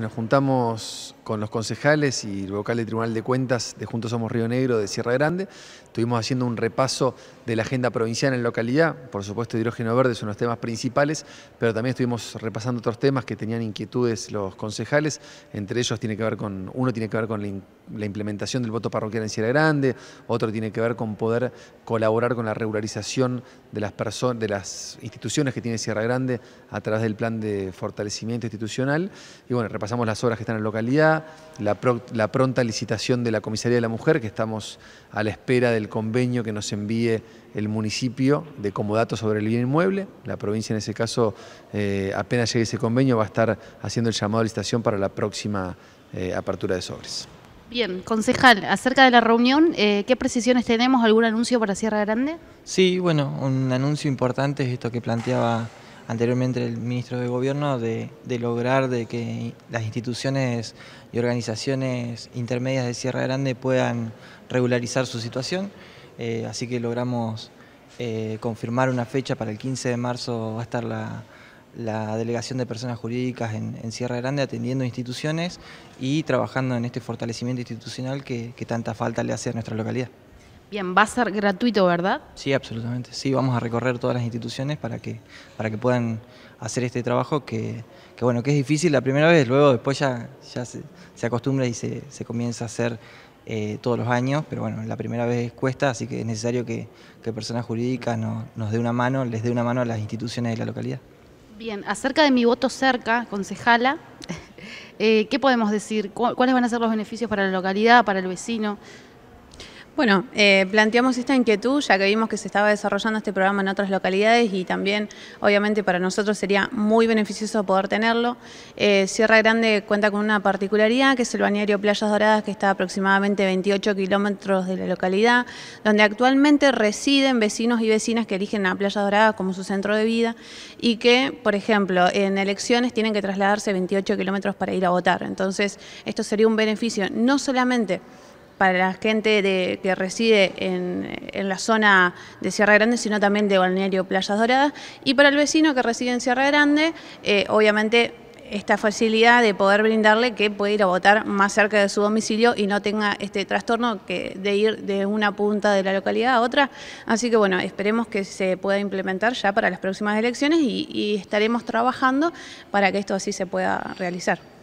Nos juntamos con los concejales y el vocal del Tribunal de Cuentas de Juntos Somos Río Negro de Sierra Grande. Estuvimos haciendo un repaso de la agenda provincial en localidad. Por supuesto, hidrógeno verde son los temas principales, pero también estuvimos repasando otros temas que tenían inquietudes los concejales. Entre ellos tiene que ver con, uno tiene que ver con la, implementación del voto parroquial en Sierra Grande, otro tiene que ver con poder colaborar con la regularización de las, de las instituciones que tiene Sierra Grande a través del plan de fortalecimiento institucional. Y bueno, repasamos pasamos las obras que están en la localidad, la, pronta licitación de la Comisaría de la Mujer, que estamos a la espera del convenio que nos envíe el municipio de comodato sobre el bien inmueble. La provincia en ese caso, eh, apenas llegue ese convenio, va a estar haciendo el llamado a licitación para la próxima eh, apertura de sobres. Bien, concejal, acerca de la reunión, eh, ¿qué precisiones tenemos? ¿Algún anuncio para Sierra Grande? Sí, bueno, un anuncio importante es esto que planteaba anteriormente el ministro de Gobierno, de, lograr de que las instituciones y organizaciones intermedias de Sierra Grande puedan regularizar su situación. Eh, así que logramos eh, confirmar una fecha para el 15 de marzo va a estar la, delegación de personas jurídicas en, Sierra Grande atendiendo instituciones y trabajando en este fortalecimiento institucional que tanta falta le hace a nuestra localidad. Bien, va a ser gratuito, ¿verdad? Sí, absolutamente. Sí, vamos a recorrer todas las instituciones para que, para que puedan hacer este trabajo que, bueno, que es difícil la primera vez, luego después ya, se, se acostumbra y se, se comienza a hacer eh, todos los años, pero bueno, la primera vez cuesta, así que es necesario que, que personas jurídicas nos dé una mano, les dé una mano a las instituciones de la localidad. Bien, acerca de mi voto cerca, concejala, eh, ¿qué podemos decir? ¿Cuáles van a ser los beneficios para la localidad, para el vecino? Bueno, eh, planteamos esta inquietud ya que vimos que se estaba desarrollando este programa en otras localidades y también obviamente para nosotros sería muy beneficioso poder tenerlo. Eh, Sierra Grande cuenta con una particularidad que es el balneario Playas Doradas que está a aproximadamente 28 kilómetros de la localidad, donde actualmente residen vecinos y vecinas que eligen a Playas Doradas como su centro de vida y que, por ejemplo, en elecciones tienen que trasladarse 28 kilómetros para ir a votar. Entonces, esto sería un beneficio no solamente para la gente que reside en, la zona de Sierra Grande, sino también de Balneario Playas Doradas, y para el vecino que reside en Sierra Grande, eh, obviamente esta facilidad de poder brindarle que puede ir a votar más cerca de su domicilio y no tenga este trastorno que de ir de una punta de la localidad a otra. Así que bueno, esperemos que se pueda implementar ya para las próximas elecciones y estaremos trabajando para que esto así se pueda realizar.